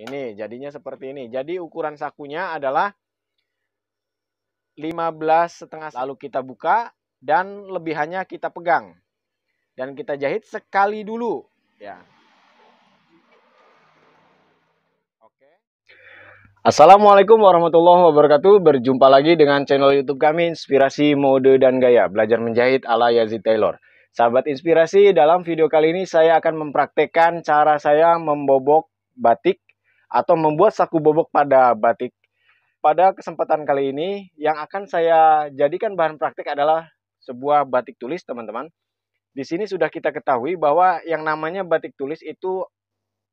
Ini jadinya seperti ini. Jadi ukuran sakunya adalah 15 setengah lalu kita buka dan lebihannya kita pegang dan kita jahit sekali dulu ya oke assalamualaikum warahmatullahi wabarakatuh berjumpa lagi dengan channel youtube kami inspirasi mode dan gaya belajar menjahit ala Yazid Taylor sahabat inspirasi dalam video kali ini saya akan mempraktekkan cara saya membobok batik atau membuat saku bobok pada batik. Pada kesempatan kali ini yang akan saya jadikan bahan praktik adalah sebuah batik tulis teman-teman. Di sini sudah kita ketahui bahwa yang namanya batik tulis itu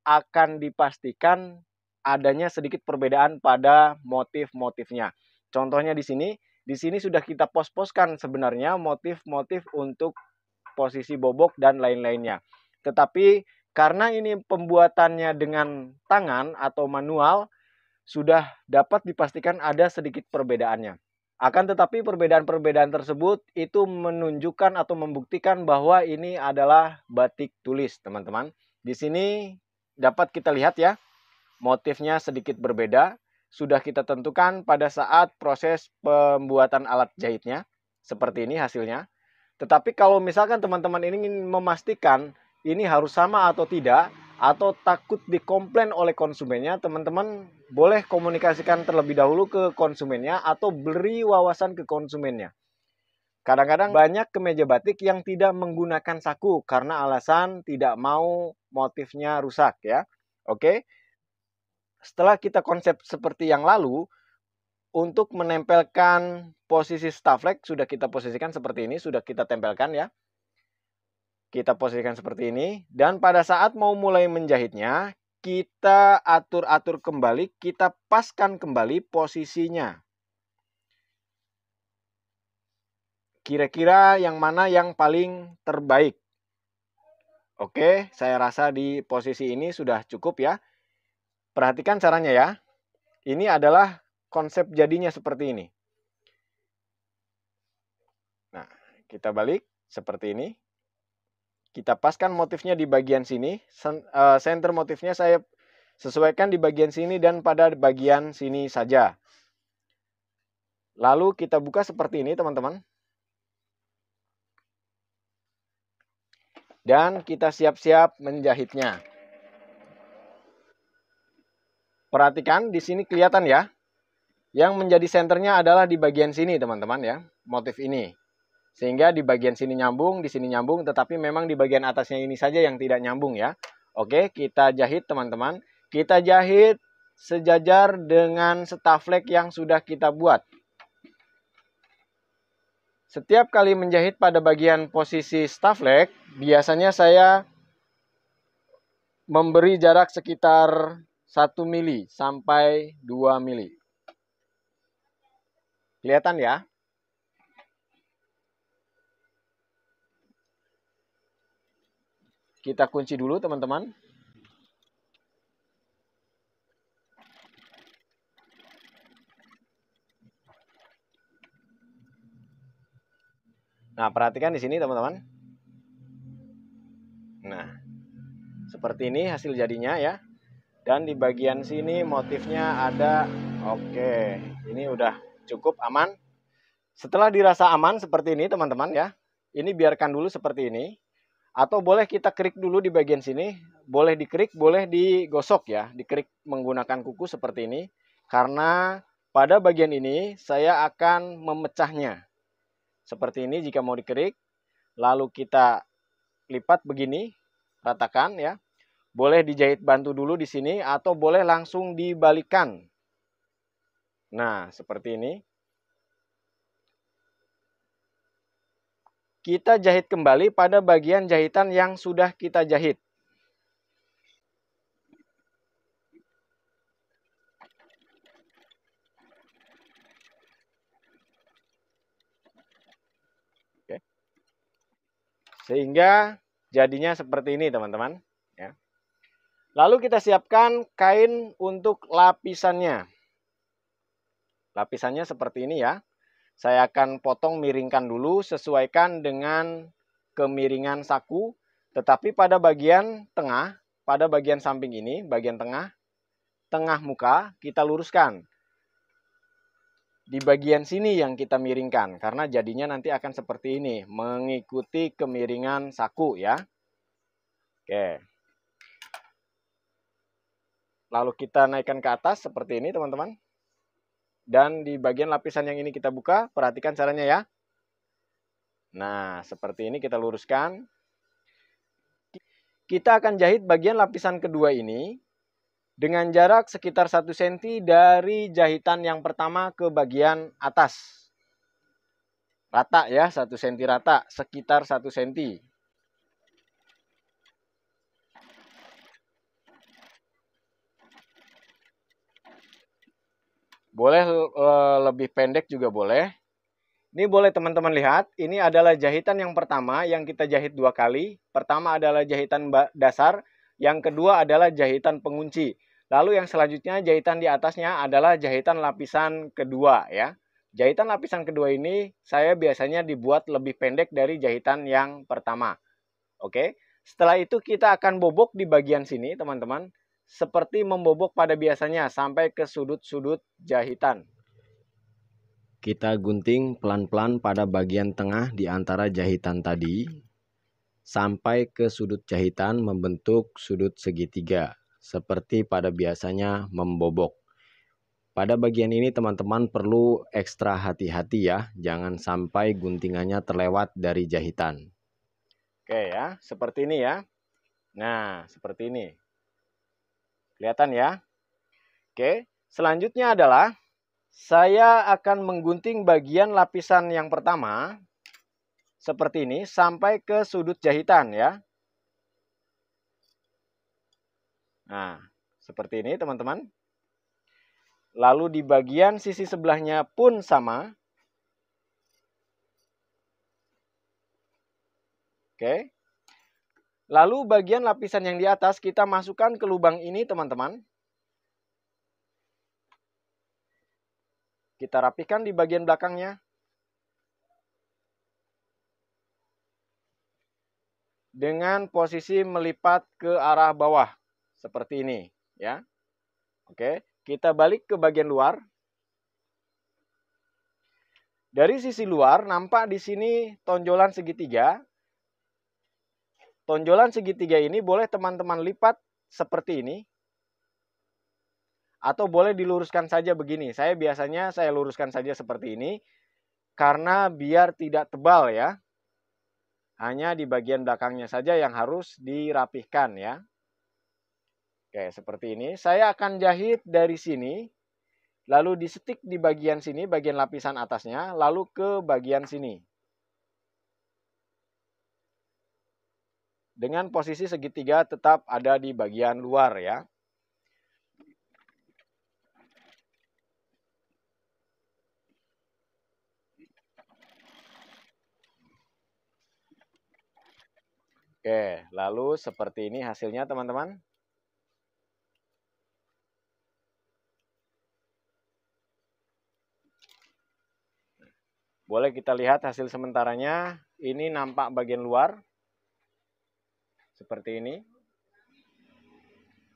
akan dipastikan adanya sedikit perbedaan pada motif-motifnya. Contohnya di sini, di sini sudah kita pos-poskan sebenarnya motif-motif untuk posisi bobok dan lain-lainnya. Tetapi karena ini pembuatannya dengan tangan atau manual, sudah dapat dipastikan ada sedikit perbedaannya. Akan tetapi perbedaan-perbedaan tersebut itu menunjukkan atau membuktikan bahwa ini adalah batik tulis, teman-teman. Di sini dapat kita lihat ya, motifnya sedikit berbeda. Sudah kita tentukan pada saat proses pembuatan alat jahitnya. Seperti ini hasilnya. Tetapi kalau misalkan teman-teman ini ingin memastikan ini harus sama atau tidak atau takut dikomplain oleh konsumennya, teman-teman boleh komunikasikan terlebih dahulu ke konsumennya atau beri wawasan ke konsumennya. Kadang-kadang banyak kemeja batik yang tidak menggunakan saku karena alasan tidak mau motifnya rusak ya. Oke. Setelah kita konsep seperti yang lalu, untuk menempelkan posisi staflek sudah kita posisikan seperti ini, sudah kita tempelkan ya. Kita posisikan seperti ini dan pada saat mau mulai menjahitnya, kita atur-atur kembali, kita paskan kembali posisinya. Kira-kira yang mana yang paling terbaik? Oke, saya rasa di posisi ini sudah cukup ya. Perhatikan caranya ya. Ini adalah konsep jadinya seperti ini. Nah, kita balik seperti ini. Kita paskan motifnya di bagian sini. Center eh, motifnya saya sesuaikan di bagian sini dan pada bagian sini saja. Lalu kita buka seperti ini teman-teman. Dan kita siap-siap menjahitnya. Perhatikan di sini kelihatan ya. Yang menjadi senternya adalah di bagian sini teman-teman ya. Motif ini. Sehingga di bagian sini nyambung, di sini nyambung, tetapi memang di bagian atasnya ini saja yang tidak nyambung ya. Oke, kita jahit teman-teman. Kita jahit sejajar dengan staflek yang sudah kita buat. Setiap kali menjahit pada bagian posisi staflek, biasanya saya memberi jarak sekitar 1 mili sampai 2 mili. Kelihatan ya? Kita kunci dulu teman-teman. Nah, perhatikan di sini teman-teman. Nah, seperti ini hasil jadinya ya. Dan di bagian sini motifnya ada, oke, ini udah cukup aman. Setelah dirasa aman seperti ini teman-teman ya. Ini biarkan dulu seperti ini atau boleh kita krik dulu di bagian sini boleh dikrik boleh digosok ya dikrik menggunakan kuku seperti ini karena pada bagian ini saya akan memecahnya seperti ini jika mau dikrik lalu kita lipat begini ratakan ya boleh dijahit bantu dulu di sini atau boleh langsung dibalikan nah seperti ini kita jahit kembali pada bagian jahitan yang sudah kita jahit. Oke. Sehingga jadinya seperti ini teman-teman. Ya. Lalu kita siapkan kain untuk lapisannya. Lapisannya seperti ini ya. Saya akan potong miringkan dulu sesuaikan dengan kemiringan saku. Tetapi pada bagian tengah, pada bagian samping ini, bagian tengah, tengah muka kita luruskan. Di bagian sini yang kita miringkan karena jadinya nanti akan seperti ini, mengikuti kemiringan saku ya. Oke. Lalu kita naikkan ke atas seperti ini teman-teman. Dan di bagian lapisan yang ini kita buka, perhatikan caranya ya. Nah, seperti ini kita luruskan. Kita akan jahit bagian lapisan kedua ini dengan jarak sekitar 1 cm dari jahitan yang pertama ke bagian atas. Rata ya, 1 cm rata, sekitar 1 cm. Boleh eh, lebih pendek juga boleh. Ini boleh teman-teman lihat, ini adalah jahitan yang pertama yang kita jahit dua kali. Pertama adalah jahitan dasar, yang kedua adalah jahitan pengunci. Lalu yang selanjutnya jahitan di atasnya adalah jahitan lapisan kedua ya. Jahitan lapisan kedua ini saya biasanya dibuat lebih pendek dari jahitan yang pertama. Oke. Setelah itu kita akan bobok di bagian sini, teman-teman seperti membobok pada biasanya sampai ke sudut-sudut jahitan. Kita gunting pelan-pelan pada bagian tengah di antara jahitan tadi sampai ke sudut jahitan membentuk sudut segitiga seperti pada biasanya membobok. Pada bagian ini teman-teman perlu ekstra hati-hati ya, jangan sampai guntingannya terlewat dari jahitan. Oke ya, seperti ini ya. Nah, seperti ini. Kelihatan ya? Oke, selanjutnya adalah saya akan menggunting bagian lapisan yang pertama seperti ini sampai ke sudut jahitan ya. Nah, seperti ini teman-teman. Lalu di bagian sisi sebelahnya pun sama. Oke. Lalu bagian lapisan yang di atas kita masukkan ke lubang ini teman-teman. Kita rapikan di bagian belakangnya. Dengan posisi melipat ke arah bawah. Seperti ini. ya. Oke, kita balik ke bagian luar. Dari sisi luar nampak di sini tonjolan segitiga Tonjolan segitiga ini boleh teman-teman lipat seperti ini. Atau boleh diluruskan saja begini. Saya biasanya saya luruskan saja seperti ini. Karena biar tidak tebal ya. Hanya di bagian belakangnya saja yang harus dirapihkan ya. Oke, seperti ini. Saya akan jahit dari sini. Lalu disetik di bagian sini, bagian lapisan atasnya. Lalu ke bagian sini. dengan posisi segitiga tetap ada di bagian luar ya. Oke, lalu seperti ini hasilnya teman-teman. Boleh kita lihat hasil sementaranya. Ini nampak bagian luar seperti ini.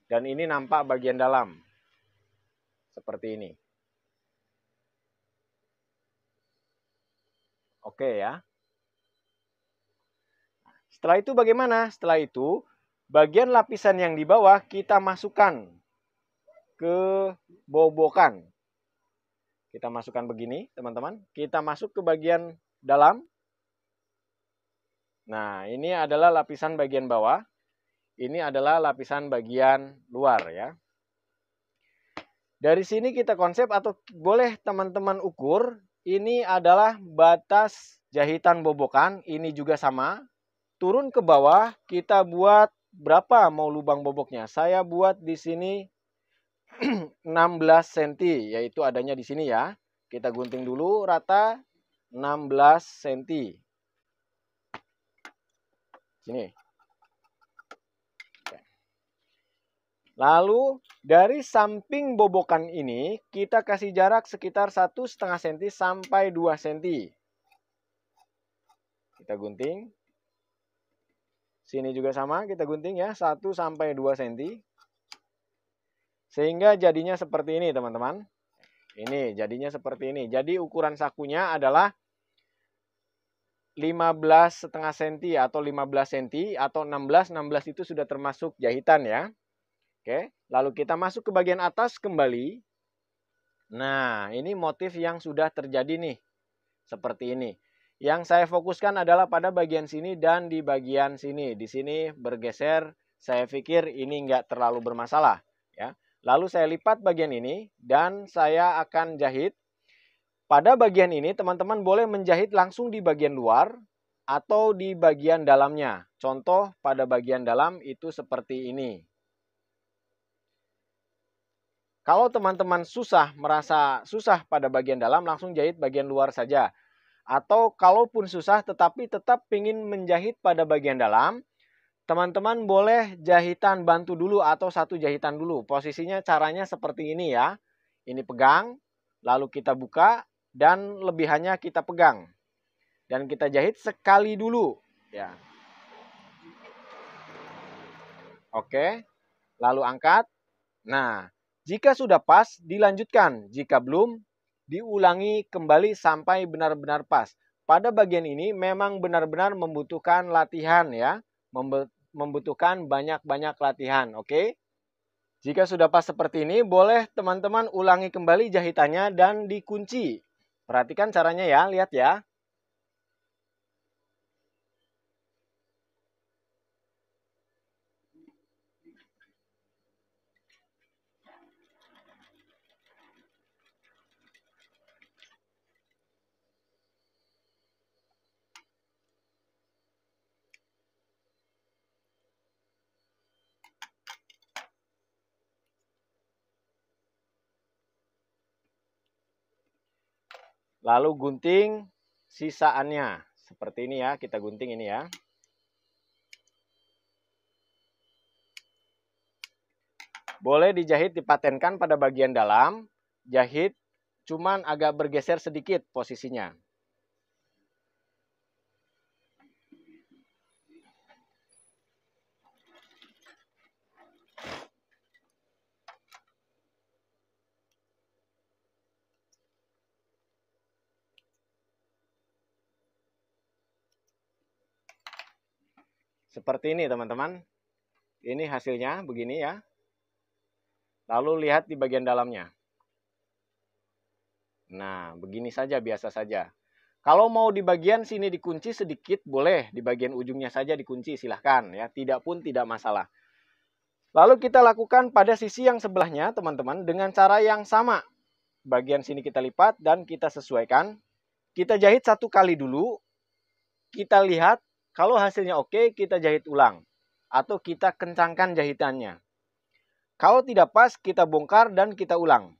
Dan ini nampak bagian dalam seperti ini. Oke ya. Setelah itu bagaimana? Setelah itu bagian lapisan yang di bawah kita masukkan ke bobokan. Kita masukkan begini, teman-teman. Kita masuk ke bagian dalam Nah, ini adalah lapisan bagian bawah. Ini adalah lapisan bagian luar ya. Dari sini kita konsep atau boleh teman-teman ukur, ini adalah batas jahitan bobokan, ini juga sama. Turun ke bawah, kita buat berapa mau lubang boboknya? Saya buat di sini 16 cm, yaitu adanya di sini ya. Kita gunting dulu rata 16 cm. Sini. Ya. Lalu dari samping bobokan ini kita kasih jarak sekitar satu setengah senti sampai 2 senti. Kita gunting. Sini juga sama, kita gunting ya 1 sampai 2 senti. Sehingga jadinya seperti ini, teman-teman. Ini jadinya seperti ini. Jadi ukuran sakunya adalah 15 setengah senti atau 15 senti atau 16 16 itu sudah termasuk jahitan ya. Oke, lalu kita masuk ke bagian atas kembali. Nah, ini motif yang sudah terjadi nih. Seperti ini. Yang saya fokuskan adalah pada bagian sini dan di bagian sini. Di sini bergeser, saya pikir ini nggak terlalu bermasalah. ya. Lalu saya lipat bagian ini dan saya akan jahit pada bagian ini teman-teman boleh menjahit langsung di bagian luar atau di bagian dalamnya. Contoh pada bagian dalam itu seperti ini. Kalau teman-teman susah merasa susah pada bagian dalam langsung jahit bagian luar saja. Atau kalaupun susah tetapi tetap ingin menjahit pada bagian dalam, teman-teman boleh jahitan bantu dulu atau satu jahitan dulu. Posisinya caranya seperti ini ya. Ini pegang, lalu kita buka, dan lebih hanya kita pegang dan kita jahit sekali dulu ya. Oke. Lalu angkat. Nah, jika sudah pas dilanjutkan. Jika belum diulangi kembali sampai benar-benar pas. Pada bagian ini memang benar-benar membutuhkan latihan ya. Membutuhkan banyak-banyak latihan, oke? Jika sudah pas seperti ini, boleh teman-teman ulangi kembali jahitannya dan dikunci Perhatikan caranya ya, lihat ya. Lalu gunting sisaannya. Seperti ini ya, kita gunting ini ya. Boleh dijahit dipatenkan pada bagian dalam, jahit cuman agak bergeser sedikit posisinya. Seperti ini teman-teman. Ini hasilnya begini ya. Lalu lihat di bagian dalamnya. Nah, begini saja biasa saja. Kalau mau di bagian sini dikunci sedikit boleh, di bagian ujungnya saja dikunci silahkan ya, tidak pun tidak masalah. Lalu kita lakukan pada sisi yang sebelahnya teman-teman dengan cara yang sama. Bagian sini kita lipat dan kita sesuaikan. Kita jahit satu kali dulu. Kita lihat kalau hasilnya oke, kita jahit ulang atau kita kencangkan jahitannya. Kalau tidak pas, kita bongkar dan kita ulang.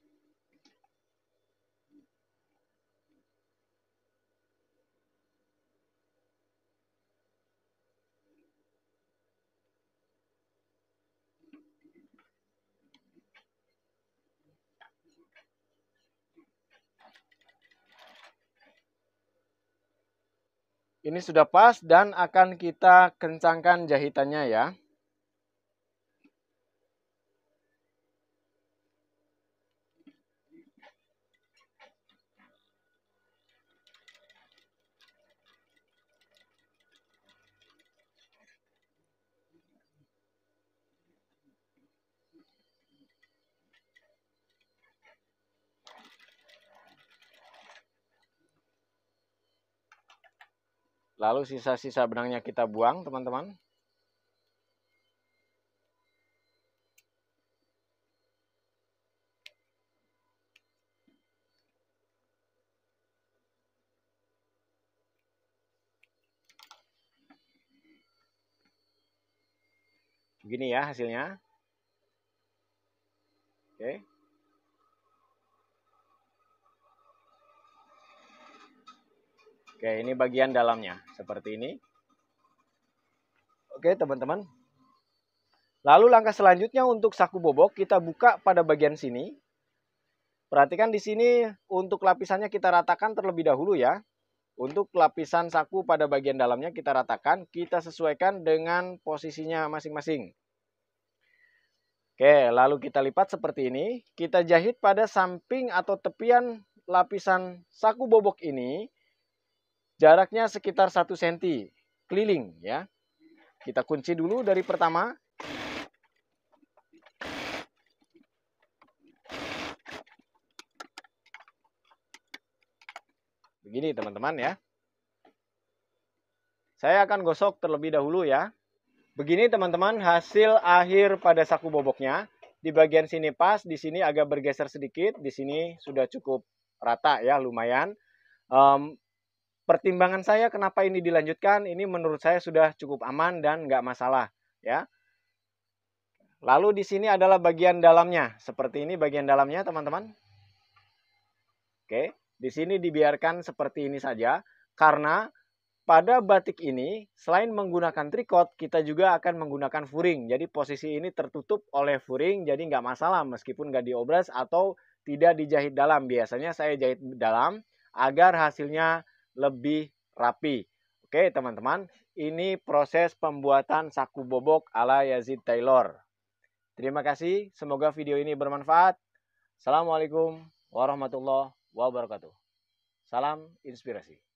Ini sudah pas dan akan kita kencangkan jahitannya ya. Lalu sisa-sisa benangnya kita buang, teman-teman. Begini ya hasilnya. Oke. Okay. Oke, ini bagian dalamnya seperti ini. Oke, teman-teman. Lalu langkah selanjutnya untuk saku bobok kita buka pada bagian sini. Perhatikan di sini untuk lapisannya kita ratakan terlebih dahulu ya. Untuk lapisan saku pada bagian dalamnya kita ratakan, kita sesuaikan dengan posisinya masing-masing. Oke, lalu kita lipat seperti ini. Kita jahit pada samping atau tepian lapisan saku bobok ini Jaraknya sekitar 1 cm keliling ya. Kita kunci dulu dari pertama. Begini teman-teman ya. Saya akan gosok terlebih dahulu ya. Begini teman-teman hasil akhir pada saku boboknya. Di bagian sini pas, di sini agak bergeser sedikit, di sini sudah cukup rata ya lumayan. Um, pertimbangan saya kenapa ini dilanjutkan ini menurut saya sudah cukup aman dan nggak masalah ya. Lalu di sini adalah bagian dalamnya. Seperti ini bagian dalamnya, teman-teman. Oke, di sini dibiarkan seperti ini saja karena pada batik ini selain menggunakan trikot, kita juga akan menggunakan furing. Jadi posisi ini tertutup oleh furing, jadi nggak masalah meskipun nggak diobras atau tidak dijahit dalam. Biasanya saya jahit dalam agar hasilnya lebih rapi. Oke teman-teman, ini proses pembuatan saku bobok ala Yazid Taylor. Terima kasih, semoga video ini bermanfaat. Assalamualaikum warahmatullahi wabarakatuh. Salam inspirasi.